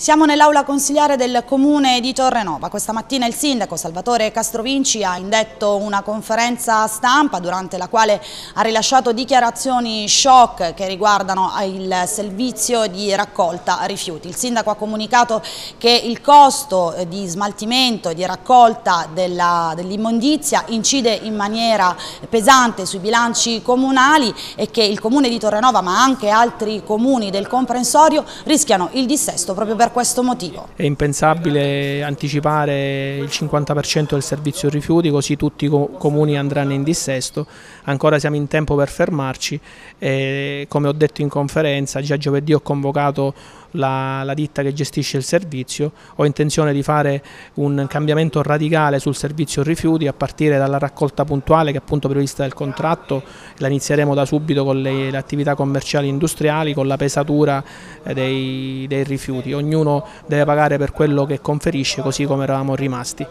Siamo nell'aula consigliare del comune di Torrenova. Questa mattina il sindaco Salvatore Castrovinci ha indetto una conferenza stampa durante la quale ha rilasciato dichiarazioni shock che riguardano il servizio di raccolta rifiuti. Il sindaco ha comunicato che il costo di smaltimento e di raccolta dell'immondizia dell incide in maniera pesante sui bilanci comunali e che il comune di Torrenova ma anche altri comuni del comprensorio rischiano il dissesto proprio per questo motivo. È impensabile anticipare il 50% del servizio rifiuti così tutti i comuni andranno in dissesto, ancora siamo in tempo per fermarci e come ho detto in conferenza già giovedì ho convocato la, la, ditta che gestisce il servizio, ho intenzione di fare un cambiamento radicale sul servizio rifiuti a partire dalla raccolta puntuale che è appunto prevista dal contratto, la inizieremo da subito con le, le attività commerciali e industriali, con la pesatura eh, dei, dei rifiuti, ognuno deve pagare per quello che conferisce così come eravamo rimasti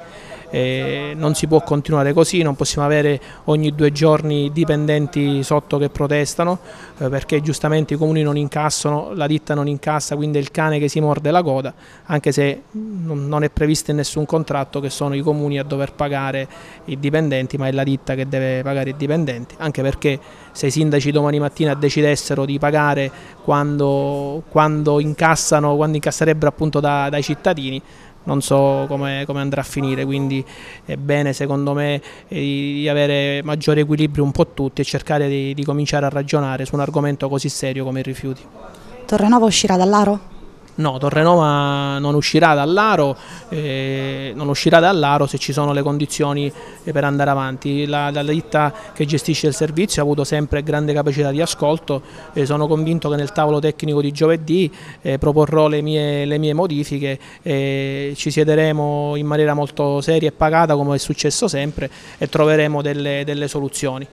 eh, non si può continuare così, non possiamo avere ogni due giorni dipendenti sotto che protestano eh, perché giustamente i comuni non incassano, la ditta non incassa, quindi è il cane che si morde la coda, anche se mm, non è previsto in nessun contratto che sono i comuni a dover pagare i dipendenti, ma è la ditta che deve pagare i dipendenti, anche perché se i sindaci domani mattina decidessero di pagare quando, quando incassano, quando incasserebbero appunto da, dai cittadini, non so come, come, andrà a finire, quindi è bene secondo me eh, di avere maggiore equilibrio un po' tutti e cercare di, di cominciare a ragionare su un argomento così serio come i rifiuti. Torrenova uscirà dall'Aro? No, Torrenova non uscirà dall'Aro, eh, non uscirà dall'Aro se ci sono le condizioni eh, per andare avanti. La, la, ditta che gestisce il servizio ha avuto sempre grande capacità di ascolto e sono convinto che nel tavolo tecnico di giovedì eh, proporrò le mie, le mie modifiche e ci siederemo in maniera molto seria e pagata come è successo sempre e troveremo delle, delle soluzioni.